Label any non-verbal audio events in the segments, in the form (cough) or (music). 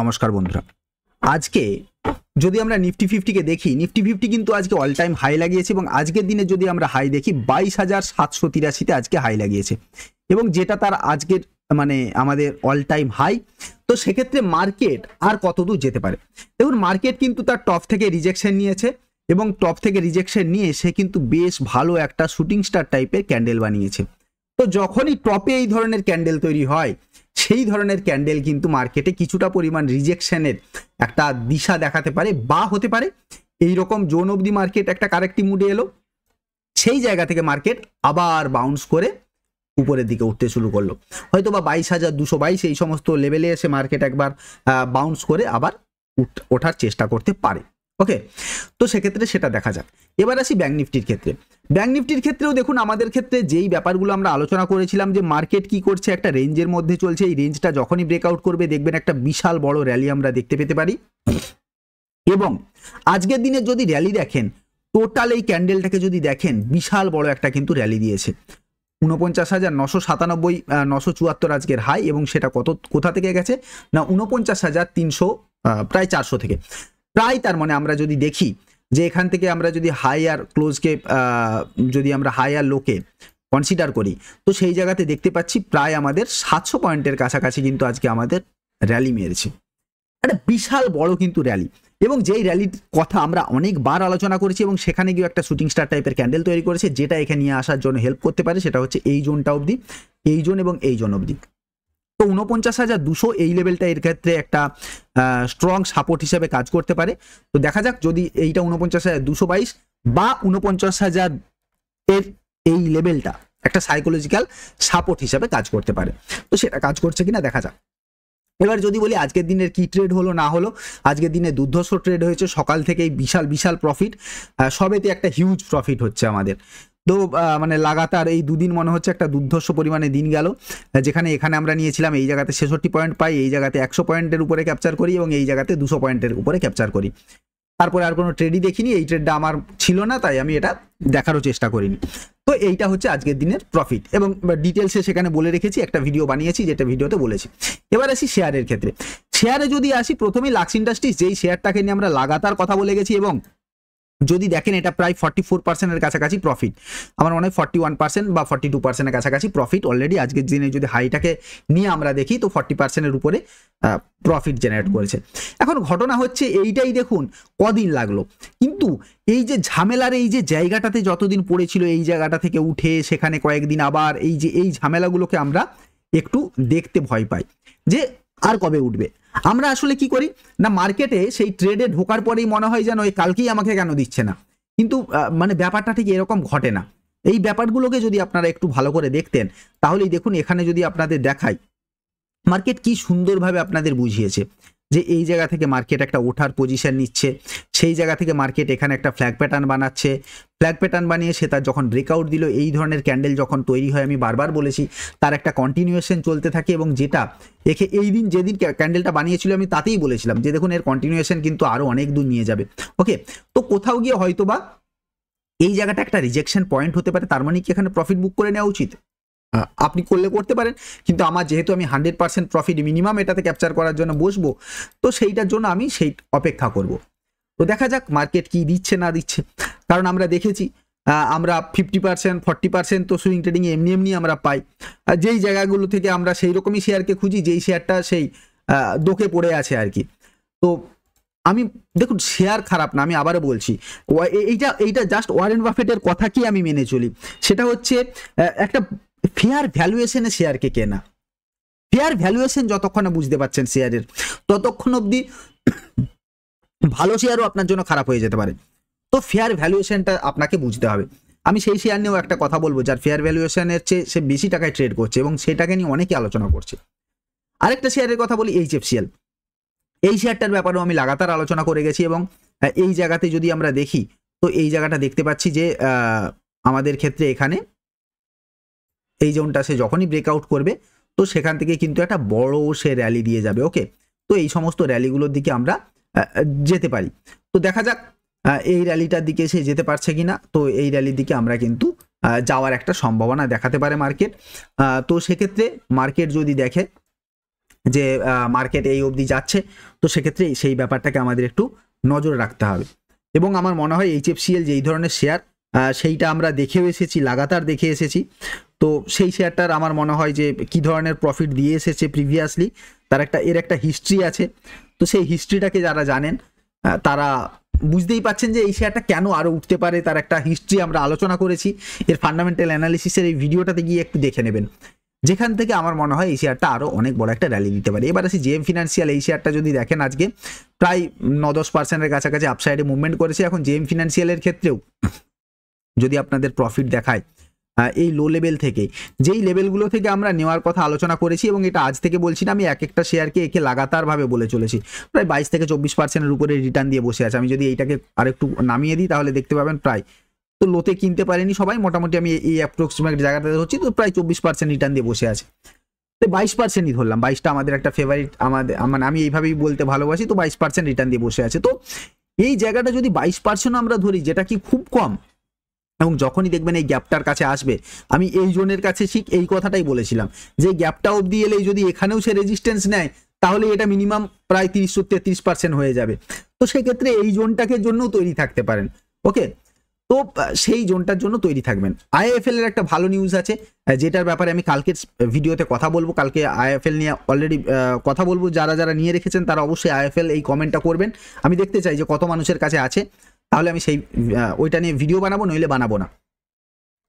নমস্কার বন্ধুরা আজকে যদি আমরা নিফটি ফিফটিকে দেখি নিফটি ফিফটি কিন্তু আজকে অল টাইম হাই লাগিয়েছে এবং আজকের দিনে যদি আমরা হাই দেখি বাইশ হাজার সাতশো তিরাশিতে আজকে হাই লাগিয়েছে এবং যেটা তার আজকের মানে আমাদের অল টাইম হাই তো সেক্ষেত্রে মার্কেট আর কতদূর যেতে পারে দেখুন মার্কেট কিন্তু তার টপ থেকে রিজেকশন নিয়েছে এবং টপ থেকে রিজেকশন নিয়ে সে কিন্তু বেশ ভালো একটা শুটিং স্টার টাইপের ক্যান্ডেল বানিয়েছে তো যখনই টপে এই ধরনের ক্যান্ডেল তৈরি হয় সেই ধরনের ক্যান্ডেল কিন্তু মার্কেটে কিছুটা পরিমাণ রিজেকশনের একটা দিশা দেখাতে পারে বা হতে পারে এই রকম জোন অবধি মার্কেট একটা কারেক্টিভ মুডে এলো সেই জায়গা থেকে মার্কেট আবার বাউন্স করে উপরের দিকে উঠতে শুরু করলো হয়তো বা বাইশ হাজার দুশো বাইশ এই সমস্ত লেভেলে এসে মার্কেট একবার বাউন্স করে আবার ওঠার চেষ্টা করতে পারে ওকে তো সেক্ষেত্রে সেটা দেখা যাক এবার আসি ব্যাঙ্ক নিফটির ক্ষেত্রে ব্যাঙ্ক নিফটির ক্ষেত্রেও দেখুন আমাদের ক্ষেত্রে যেই ব্যাপারগুলো আমরা আলোচনা করেছিলাম যে মার্কেট কি করছে একটা রেঞ্জের মধ্যে চলছে এই রেঞ্জটা যখনই ব্রেকআউট করবে দেখবেন একটা বিশাল বড় র্যালি আমরা দেখতে পেতে পারি এবং আজকের দিনে যদি র্যালি দেখেন টোটাল এই ক্যান্ডেলটাকে যদি দেখেন বিশাল বড় একটা কিন্তু র্যালি দিয়েছে উনপঞ্চাশ হাজার নশো সাতানব্বই নশো চুয়াত্তর আজকের হাই এবং সেটা কত কোথা থেকে গেছে না উনপঞ্চাশ হাজার তিনশো প্রায় চারশো থেকে প্রায় তার মানে আমরা যদি দেখি যে এখান থেকে আমরা যদি হাই আর ক্লোজকে যদি আমরা হাই আর লোকে কনসিডার করি তো সেই জায়গাতে দেখতে পাচ্ছি প্রায় আমাদের সাতশো পয়েন্টের কাছাকাছি কিন্তু আজকে আমাদের র্যালি মেরেছে একটা বিশাল বড় কিন্তু র্যালি এবং যেই র্যালির কথা আমরা অনেকবার আলোচনা করেছি এবং সেখানে গিয়ে একটা শুটিং স্টার টাইপের ক্যান্ডেল তৈরি করেছে যেটা এখানে নিয়ে আসার জন্য হেল্প করতে পারে সেটা হচ্ছে এই জোনটা অবধি এই জোন এবং এই জোন অবধি তো উনপঞ্চাশ হাজার দুশো এই লেভেলটা এর ক্ষেত্রে একটা স্ট্রং সাপোর্ট হিসেবে কাজ করতে পারে তো দেখা যাক যদি এইটা উনপঞ্চাশ হাজার দুশো বাইশ বা উনপঞ্চাশ হাজার এর এই লেভেলটা একটা সাইকোলজিক্যাল সাপোর্ট হিসাবে কাজ করতে পারে তো সেটা কাজ করছে কিনা দেখা যাক এবার যদি বলি আজকের দিনের কি ট্রেড হলো না হলো আজকের দিনে দুর্ধর্ষ ট্রেড হয়েছে সকাল থেকেই বিশাল বিশাল প্রফিট সবেতে একটা হিউজ প্রফিট হচ্ছে আমাদের তো মানে লাগাতার এই দুদিন মনে হচ্ছে একটা দুর্ধর্ষ পরিমাণে দিন গেল যেখানে এখানে আমরা নিয়েছিলাম এই জায়গাতে ছেষট্টি পয়েন্ট পাই এই জায়গাতে একশো পয়েন্টের উপরে ক্যাপচার করি এবং এই জায়গাতে দুশো পয়েন্টের উপরে ক্যাপচার করি তারপরে আর কোনো ট্রেডই দেখিনি এই ট্রেডটা আমার ছিল না তাই আমি এটা দেখারও চেষ্টা করিনি তো এইটা হচ্ছে আজকের দিনের প্রফিট এবং ডিটেলসে সেখানে বলে রেখেছি একটা ভিডিও বানিয়েছি যেটা ভিডিওতে বলেছি এবার আসি শেয়ারের ক্ষেত্রে শেয়ারে যদি আসি প্রথমেই লাক্স ইন্ডাস্ট্রিজ যেই শেয়ারটাকে নিয়ে আমরা লাগাতার কথা বলে গেছি এবং যদি দেখেন এটা প্রায় ফর্টি ফোর পার্সেন্টের কাছাকাছি প্রফিট আমার মনে হয় ফর্টি ওয়ান পার্সেন্ট বা ফর্টি টু পার্সেন্টের কাছাকাছি প্রফিট অলরেডি আজকের দিনে যদি হাইটাকে নিয়ে আমরা দেখি তো ফর্টি পার্সেন্টের উপরে প্রফিট জেনারেট করেছে এখন ঘটনা হচ্ছে এইটাই দেখুন কদিন লাগলো কিন্তু এই যে ঝামেলার এই যে জায়গাটাতে যতদিন পড়েছিল এই জায়গাটা থেকে উঠে সেখানে কয়েকদিন আবার এই যে এই ঝামেলাগুলোকে আমরা একটু দেখতে ভয় পাই যে আর কবে উঠবে আমরা আসলে কি করি না মার্কেটে সেই ট্রেডে ঢোকার পরেই মনে হয় যেন এই কালকেই আমাকে কেন দিচ্ছে না কিন্তু মানে ব্যাপারটা ঠিক এরকম ঘটে না এই ব্যাপারগুলোকে যদি আপনারা একটু ভালো করে দেখতেন তাহলেই দেখুন এখানে যদি আপনাদের দেখাই মার্কেট কি সুন্দরভাবে আপনাদের বুঝিয়েছে যে এই জায়গা থেকে মার্কেট একটা ওঠার পজিশন নিচ্ছে সেই জায়গা থেকে মার্কেট এখানে একটা ফ্ল্যাগ প্যাটার্ন বানাচ্ছে ফ্ল্যাগ প্যাটার্ন বানিয়ে সে তার যখন ব্রেকআউট দিল এই ধরনের ক্যান্ডেল যখন তৈরি হয় আমি বারবার বলেছি তার একটা কন্টিনিউয়েশন চলতে থাকে এবং যেটা একে এই দিন যেদিন ক্যান্ডেলটা বানিয়েছিল আমি তাতেই বলেছিলাম যে দেখুন এর কন্টিনিউয়েশন কিন্তু আরও অনেক দূর নিয়ে যাবে ওকে তো কোথাও গিয়ে হয়তো বা এই জায়গাটা একটা রিজেকশন পয়েন্ট হতে পারে তার মানে কি এখানে প্রফিট বুক করে নেওয়া উচিত আপনি করলে করতে পারেন কিন্তু আমার যেহেতু আমি হান্ড্রেড পার্সেন্ট প্রফিট মিনিমাম এটাতে ক্যাপচার করার জন্য বসবো তো সেইটার জন্য আমি সেই অপেক্ষা করব। তো দেখা যাক মার্কেট কি দিচ্ছে না দিচ্ছে কারণ আমরা দেখেছি আমরা ফিফটি পার্সেন্ট ফর্টি পার্সেন্ট তো সুইং ট্রেডিংয়ে এমনি এমনি আমরা পাই যেই জায়গাগুলো থেকে আমরা সেই রকমই শেয়ারকে খুঁজি যেই শেয়ারটা সেই দোকে পড়ে আছে আর কি তো আমি দেখুন শেয়ার খারাপ না আমি আবারও বলছি এইটা এইটা জাস্ট ওয়ারেন বাফেটের কথা কি আমি মেনে চলি সেটা হচ্ছে একটা ফেয়ার ভ্যালুয়েশনে শেয়ারকে কেনা ফেয়ার ভ্যালুয়েশন যতক্ষণ বুঝতে পারছেন শেয়ারের ততক্ষণ অবধি ভালো শেয়ারও আপনার জন্য খারাপ হয়ে যেতে পারে তো ফেয়ার ভ্যালুয়েশনটা আপনাকে বুঝতে হবে আমি সেই শেয়ার নিয়েও একটা কথা বলবো যার ফেয়ার ভ্যালুয়েশনের চেয়ে সে বেশি টাকায় ট্রেড করছে এবং সেটাকে নিয়ে অনেকে আলোচনা করছে আরেকটা শেয়ারের কথা বলি এইচ এফ সিএল এই শেয়ারটার ব্যাপারেও আমি লাগাতার আলোচনা করে গেছি এবং এই জায়গাতে যদি আমরা দেখি তো এই জায়গাটা দেখতে পাচ্ছি যে আমাদের ক্ষেত্রে এখানে এই জোনটা সে যখনই ব্রেকআউট করবে তো সেখান থেকে কিন্তু একটা বড় সে র্যালি দিয়ে যাবে ওকে তো এই সমস্ত র্যালিগুলোর দিকে আমরা যেতে পারি তো দেখা যাক এই র্যালিটার দিকে সে যেতে পারছে কিনা তো এই র্যালির দিকে আমরা কিন্তু যাওয়ার একটা সম্ভাবনা দেখাতে পারে মার্কেট তো সেক্ষেত্রে মার্কেট যদি দেখে যে মার্কেট এই অবধি যাচ্ছে তো সেক্ষেত্রে সেই ব্যাপারটাকে আমাদের একটু নজর রাখতে হবে এবং আমার মনে হয় এইচএফসিএল যেই ধরনের শেয়ার সেইটা আমরা দেখেও এসেছি লাগাতার দেখে এসেছি তো সেই শেয়ারটার আমার মনে হয় যে কি ধরনের প্রফিট দিয়ে এসেছে প্রিভিয়াসলি তার একটা এর একটা হিস্ট্রি আছে তো সেই হিস্ট্রিটাকে যারা জানেন তারা বুঝতেই পাচ্ছেন যে এই শেয়ারটা কেন আরও উঠতে পারে তার একটা হিস্ট্রি আমরা আলোচনা করেছি এর ফান্ডামেন্টাল অ্যানালিসিসের এই ভিডিওটাতে গিয়ে একটু দেখে নেবেন যেখান থেকে আমার মনে হয় এই শেয়ারটা আরও অনেক বড় একটা র্যালি দিতে পারে এবার আসি এম ফিনান্সিয়াল এই শেয়ারটা যদি দেখেন আজকে প্রায় ন দশ পার্সেন্টের কাছাকাছি আপসাইডে মুভমেন্ট করেছে এখন এম ফিনান্সিয়ালের ক্ষেত্রেও যদি আপনাদের প্রফিট দেখায় এই লো লেভেল থেকে যেই লেভেলগুলো থেকে আমরা নেওয়ার কথা আলোচনা করেছি এবং এটা আজ থেকে বলছি না আমি এক একটা শেয়ারকে একে লাগাতারভাবে বলে চলেছি প্রায় বাইশ থেকে চব্বিশ পার্সেন্টের উপরে রিটার্ন দিয়ে বসে আছে আমি যদি এইটাকে আরেকটু নামিয়ে দিই তাহলে দেখতে পাবেন প্রায় তো লোতে কিনতে পারেনি সবাই মোটামুটি আমি এই অ্যাপ্রক্সিমেট জায়গাটাতে হচ্ছি তো প্রায় চব্বিশ পার্সেন্ট রিটার্ন দিয়ে বসে আছে তো বাইশ পার্সেন্টই ধরলাম বাইশটা আমাদের একটা ফেভারিট আমাদের মানে আমি এইভাবেই বলতে ভালোবাসি তো বাইশ পার্সেন্ট রিটার্ন দিয়ে বসে আছে তো এই জায়গাটা যদি বাইশ পার্সেন্ট আমরা ধরি যেটা কি খুব কম এবং যখনই দেখবেন এই গ্যাপটার কাছে আসবে আমি এই জোনের কাছে ঠিক এই কথাটাই বলেছিলাম যে গ্যাপটা অবধি এলে যদি এখানেও সে রেজিস্ট্যান্স নেয় তাহলে এটা মিনিমাম প্রায় তিরিশ তেত্রিশ পার্সেন্ট হয়ে যাবে তো সেক্ষেত্রে এই জোনটাকে জন্যও তৈরি থাকতে পারেন ওকে তো সেই জোনটার জন্য তৈরি থাকবেন আইএফএল এর একটা ভালো নিউজ আছে যেটার ব্যাপারে আমি কালকের ভিডিওতে কথা বলবো কালকে আইএফএল নিয়ে অলরেডি কথা বলবো যারা যারা নিয়ে রেখেছেন তারা অবশ্যই আইএফএল এই কমেন্টটা করবেন আমি দেখতে চাই যে কত মানুষের কাছে আছে তাহলে আমি সেই ওইটা নিয়ে ভিডিও বানাবো নইলে বানাবো না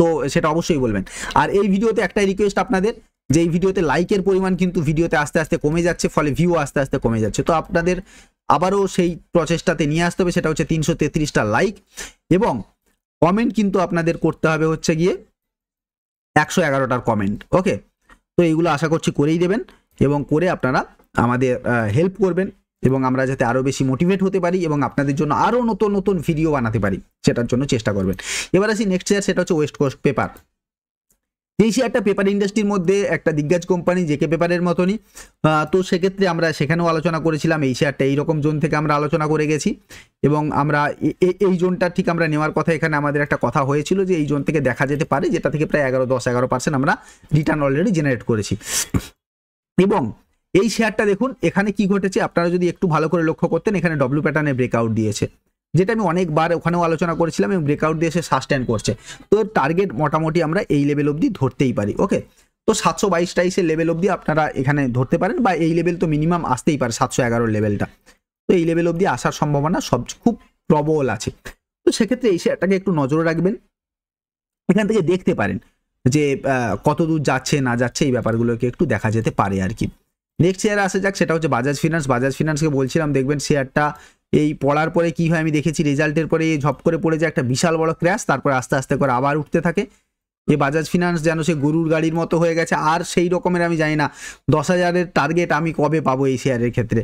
তো সেটা অবশ্যই বলবেন আর এই ভিডিওতে একটাই রিকোয়েস্ট আপনাদের যে এই ভিডিওতে লাইকের পরিমাণ কিন্তু ভিডিওতে আস্তে আস্তে কমে যাচ্ছে ফলে ভিউ আস্তে আস্তে কমে যাচ্ছে তো আপনাদের আবারও সেই প্রচেষ্টাতে নিয়ে আসতে হবে সেটা হচ্ছে তিনশো তেত্রিশটা লাইক এবং কমেন্ট কিন্তু আপনাদের করতে হবে হচ্ছে গিয়ে একশো এগারোটার কমেন্ট ওকে তো এইগুলো আশা করছি করেই দেবেন এবং করে আপনারা আমাদের হেল্প করবেন এবং আমরা যাতে আরও বেশি মোটিভেট হতে পারি এবং আপনাদের জন্য আরও নতুন নতুন ভিডিও বানাতে পারি সেটার জন্য চেষ্টা করবেন এবার আসি নেক্সট শেয়ার সেটা হচ্ছে ওয়েস্ট কোস্ট পেপার এই শেয়ারটা পেপার ইন্ডাস্ট্রির মধ্যে একটা দিগ্গাজ কোম্পানি জেকে পেপারের মতনই তো সেক্ষেত্রে আমরা সেখানেও আলোচনা করেছিলাম এই শেয়ারটা এইরকম জোন থেকে আমরা আলোচনা করে গেছি এবং আমরা এই জোনটা ঠিক আমরা নেওয়ার কথা এখানে আমাদের একটা কথা হয়েছিল যে এই জোন থেকে দেখা যেতে পারে যেটা থেকে প্রায় এগারো দশ এগারো পার্সেন্ট আমরা রিটার্ন অলরেডি জেনারেট করেছি এবং এই শেয়ারটা দেখুন এখানে কি ঘটেছে আপনারা যদি একটু ভালো করে লক্ষ্য করতেন এখানে ডব্লিউ প্যাটার্নে ব্রেকআউট দিয়েছে যেটা আমি অনেকবার ওখানেও আলোচনা করেছিলাম এবং ব্রেকআউট দিয়ে সে সাস্টেন করছে তো টার্গেট মোটামুটি আমরা এই লেভেল অবধি ধরতেই পারি ওকে তো সাতশো বাইশ টাইসের লেভেল অবধি আপনারা এখানে ধরতে পারেন বা এই লেভেল তো মিনিমাম আসতেই পারে সাতশো এগারো লেভেলটা তো এই লেভেল অবধি আসার সম্ভাবনা সব খুব প্রবল আছে তো সেক্ষেত্রে এই শেয়ারটাকে একটু নজরে রাখবেন এখান থেকে দেখতে পারেন যে কত দূর যাচ্ছে না যাচ্ছে এই ব্যাপারগুলোকে একটু দেখা যেতে পারে আর কি নেক্সট শেয়ার আসা যাক সেটা হচ্ছে বাজাজ ফিনান্স বাজাজ ফিনান্সকে বলছিলাম দেখবেন শেয়ারটা এই পড়ার পরে কী হয় আমি দেখেছি রেজাল্টের পরে ঝপ করে পড়ে যায় একটা বিশাল বড় ক্র্যাশ তারপর আস্তে আস্তে করে আবার উঠতে থাকে এই বাজাজ ফিনান্স যেন সে গরুর গাড়ির মতো হয়ে গেছে আর সেই রকমের আমি জানি না দশ হাজারের টার্গেট আমি কবে পাবো এই শেয়ারের ক্ষেত্রে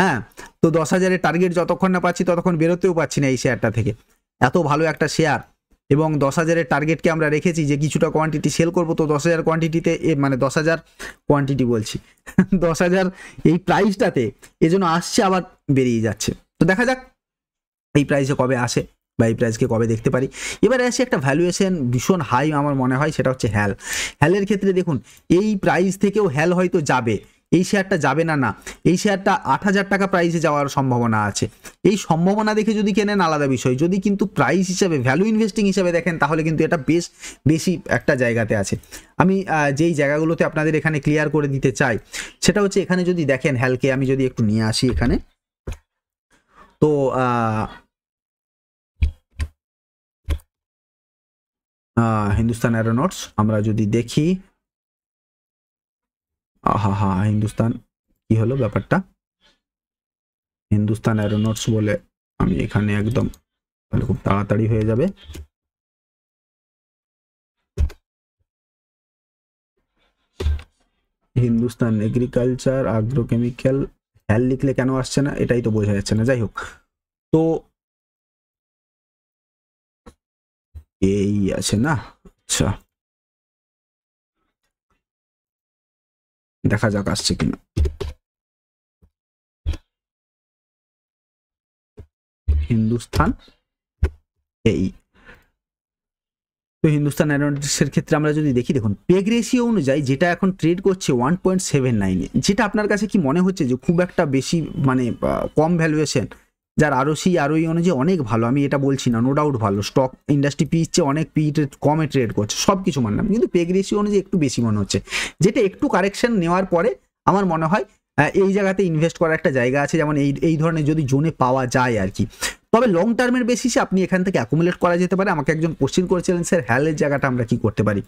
হ্যাঁ তো দশ হাজারের টার্গেট যতক্ষণ না পাচ্ছি ততক্ষণ বেরোতেও পাচ্ছি না এই শেয়ারটা থেকে এত ভালো একটা শেয়ার এবং দশ হাজারের টার্গেটকে আমরা রেখেছি যে কিছুটা কোয়ান্টিটি সেল করবো তো দশ হাজার কোয়ান্টিটিতে মানে দশ হাজার কোয়ান্টিটি বলছি (laughs) দশ হাজার এই প্রাইসটাতে এজন্য আসছে আবার বেরিয়ে যাচ্ছে তো দেখা যাক এই প্রাইসে কবে আসে বা এই প্রাইসকে কবে দেখতে পারি এবারে আসে একটা ভ্যালুয়েশন ভীষণ হাই আমার মনে হয় সেটা হচ্ছে হ্যাল হ্যালের ক্ষেত্রে দেখুন এই প্রাইস থেকেও হ্যাল হয়তো যাবে এই শেয়ারটা যাবে না না এই শেয়ারটা আট হাজার টাকা প্রাইসে যাওয়ার সম্ভাবনা আছে এই সম্ভাবনা দেখে যদি কেনেন আলাদা বিষয় যদি কিন্তু প্রাইস হিসাবে ভ্যালু ইনভেস্টিং হিসাবে দেখেন তাহলে কিন্তু এটা বেশ বেশি একটা জায়গাতে আছে আমি যেই জায়গাগুলোতে আপনাদের এখানে ক্লিয়ার করে দিতে চাই সেটা হচ্ছে এখানে যদি দেখেন হ্যালকে আমি যদি একটু নিয়ে আসি এখানে তো হিন্দুস্তান অ্যারোনটস আমরা যদি দেখি আহা হা হিন্দুস্তান কি হলো ব্যাপারটা হিন্দুস্তান অ্যারোনটস বলে আমি এখানে একদম তাহলে খুব তাড়াতাড়ি হয়ে যাবে হিন্দুস্তান এগ্রিকালচার আগ্রোকেমিক্যাল হ্যাল লিখলে কেন আসছে না এটাই তো বোঝা যাচ্ছে না যাই হোক তো এই আছে না আচ্ছা দেখা যাক আসছে কিনা হিন্দুস্থান এই তো হিন্দুস্তান অ্যারোনটিক্সের ক্ষেত্রে আমরা যদি দেখি দেখুন পেগ রেশিও অনুযায়ী যেটা এখন ট্রেড করছে ওয়ান পয়েন্ট সেভেন নাইনে যেটা আপনার কাছে কি মনে হচ্ছে যে খুব একটা বেশি মানে কম ভ্যালুয়েশন যার আরওসি আরওই অনুযায়ী অনেক ভালো আমি এটা বলছি না নো ডাউট ভালো স্টক ইন্ডাস্ট্রি পিচ্ছে অনেক পি ট্রেড e e কমে ট্রেড করছে সব কিছু মানলাম কিন্তু পেগ রেসি অনুযায়ী একটু বেশি মনে হচ্ছে যেটা একটু কারেকশন নেওয়ার পরে আমার মনে হয় এই জায়গাতে ইনভেস্ট করার একটা জায়গা আছে যেমন এই এই ধরনের যদি জোনে পাওয়া যায় আর কি তবে লং টার্মের বেসিসে আপনি এখান থেকে অ্যাকুমুলেট করা যেতে পারে আমাকে একজন কোশ্চেন করেছিলেন স্যার হ্যালের জায়গাটা আমরা কি করতে পারি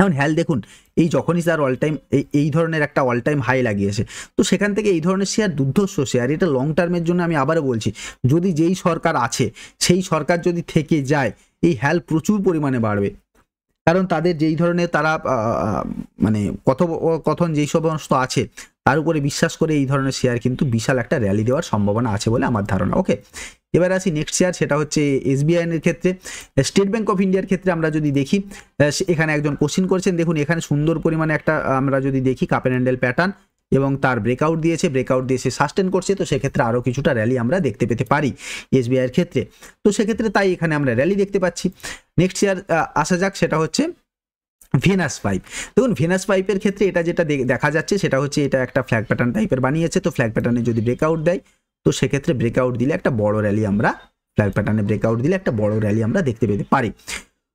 এখন হ্যাল দেখুন এই যখনই তার অল টাইম এই ধরনের একটা অল টাইম হাই লাগিয়েছে তো সেখান থেকে এই ধরনের শেয়ার দুর্ধর্ষ শেয়ার এটা লং টার্মের জন্য আমি আবারও বলছি যদি যেই সরকার আছে সেই সরকার যদি থেকে যায় এই হ্যাল প্রচুর পরিমাণে বাড়বে কারণ তাদের যেই ধরনের তারা মানে কথোপকথন যেই সমস্ত আছে তার উপরে বিশ্বাস করে এই ধরনের শেয়ার কিন্তু বিশাল একটা র্যালি দেওয়ার সম্ভাবনা আছে বলে আমার ধারণা ওকে এবার আসি নেক্সট শেয়ার সেটা হচ্ছে এসবিআইনের ক্ষেত্রে স্টেট ব্যাঙ্ক অফ ইন্ডিয়ার ক্ষেত্রে আমরা যদি দেখি এখানে একজন কোশ্চিন করছেন দেখুন এখানে সুন্দর পরিমাণে একটা আমরা যদি দেখি অ্যান্ড হ্যান্ডেল প্যাটার্ন এবং তার ব্রেকআউট দিয়েছে ব্রেকআউট দিয়ে সে সাস্টেন করছে তো সেক্ষেত্রে আরও কিছুটা র্যালি আমরা দেখতে পেতে পারি এসবিআইয়ের ক্ষেত্রে তো সেক্ষেত্রে তাই এখানে আমরা র্যালি দেখতে পাচ্ছি নেক্সট ইয়ার আসা যাক সেটা হচ্ছে ভেনাস পাইপ দেখুন ভেনাস পাইপের ক্ষেত্রে এটা যেটা দেখা যাচ্ছে সেটা হচ্ছে এটা একটা ফ্ল্যাগ প্যাটার্ন টাইপের বানিয়েছে তো ফ্ল্যাগ প্যাটার্নে যদি ব্রেকআউট দেয় তো সেক্ষেত্রে ব্রেকআউট দিলে একটা বড় র্যালি আমরা ফ্ল্যাগ প্যাটার্নে ব্রেকআউট দিলে একটা বড় র্যালি আমরা দেখতে পেতে পারি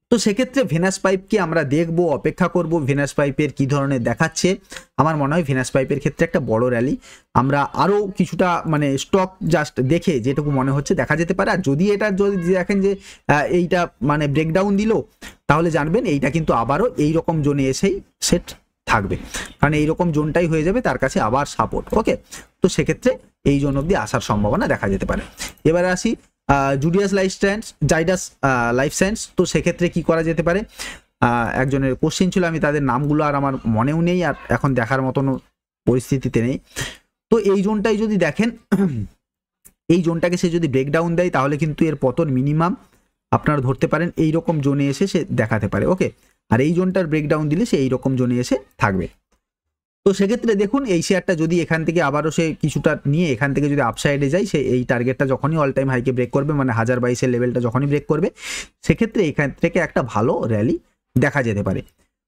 তো সেক্ষেত্রে ভেনাস পাইপকে আমরা দেখব অপেক্ষা করব ভেনাস পাইপের কি ধরনের দেখাচ্ছে আমার মনে হয় ভেনাস পাইপের ক্ষেত্রে একটা বড় র্যালি আমরা আরও কিছুটা মানে স্টক জাস্ট দেখে যেটুকু মনে হচ্ছে দেখা যেতে পারে আর যদি এটা যদি দেখেন যে এইটা মানে ব্রেকডাউন দিল তাহলে জানবেন এইটা কিন্তু আবারও এইরকম জোনে এসেই সেট থাকবে কারণ এইরকম জোনটাই হয়ে যাবে তার কাছে আবার সাপোর্ট ওকে তো সেক্ষেত্রে এই জোন অব্দি আসার সম্ভাবনা দেখা যেতে পারে এবারে আসি Zydus life sciences Zydus life science তো সেক্ষেত্রে কি করা যেতে পারে একজনের কোশ্চেন ছিল আমি তাদের নামগুলো আর আমার মনেও নেই আর এখন দেখার মতন পরিস্থিতিতে নেই তো এই জোনটাই যদি দেখেন (clears throat) এই জোনটাকে সে যদি ব্রেকডাউন দেয় তাহলে কিন্তু এর পতন মিনিমাম আপনারা ধরতে পারেন এই রকম জোনে এসে সে দেখাতে পারে ওকে আর এই জোনটার ব্রেকডাউন দিলে সে এইরকম জোনে এসে থাকবে তো সেক্ষেত্রে দেখুন এই শেয়ারটা যদি এখান থেকে আবারও সে কিছুটা নিয়ে এখান থেকে যদি আপসাইডে যায় সে এই টার্গেটটা যখনই অল টাইম হাইকে ব্রেক করবে মানে হাজার বাইশের লেভেলটা যখনই ব্রেক করবে সেক্ষেত্রে এখান থেকে একটা ভালো র্যালি দেখা যেতে পারে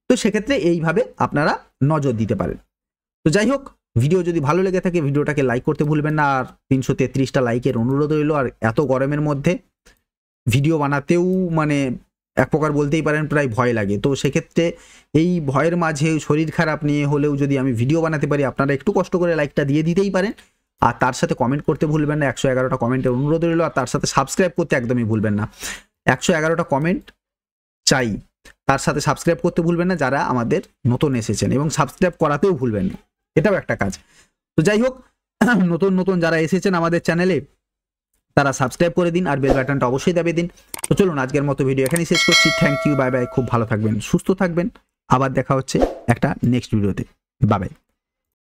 তো সেক্ষেত্রে এইভাবে আপনারা নজর দিতে পারেন তো যাই হোক ভিডিও যদি ভালো লেগে থাকে ভিডিওটাকে লাইক করতে ভুলবেন না আর তিনশো তেত্রিশটা লাইকের অনুরোধ রইল আর এত গরমের মধ্যে ভিডিও বানাতেও মানে এক প্রকার বলতেই পারেন প্রায় ভয় লাগে তো সেক্ষেত্রে এই ভয়ের মাঝে শরীর খারাপ নিয়ে হলেও যদি আমি ভিডিও বানাতে পারি আপনারা একটু কষ্ট করে লাইকটা দিয়ে দিতেই পারেন আর তার সাথে কমেন্ট করতে ভুলবেন না একশো এগারোটা কমেন্টের অনুরোধ রইল আর তার সাথে সাবস্ক্রাইব করতে একদমই ভুলবেন না একশো এগারোটা কমেন্ট চাই তার সাথে সাবস্ক্রাইব করতে ভুলবেন না যারা আমাদের নতুন এসেছেন এবং সাবস্ক্রাইব করাতেও ভুলবেন না এটাও একটা কাজ তো যাই হোক (clears throat) নতুন নতুন যারা এসেছেন আমাদের চ্যানেলে তারা সাবস্ক্রাইব করে দিন আর বেল বাটনটা অবশ্যই দাবি দিন তো চলুন আজকের মতো ভিডিও এখানেই শেষ করছি থ্যাংক ইউ বাই বাই খুব ভালো থাকবেন সুস্থ থাকবেন আবার দেখা হচ্ছে একটা নেক্সট ভিডিওতে বাই বাই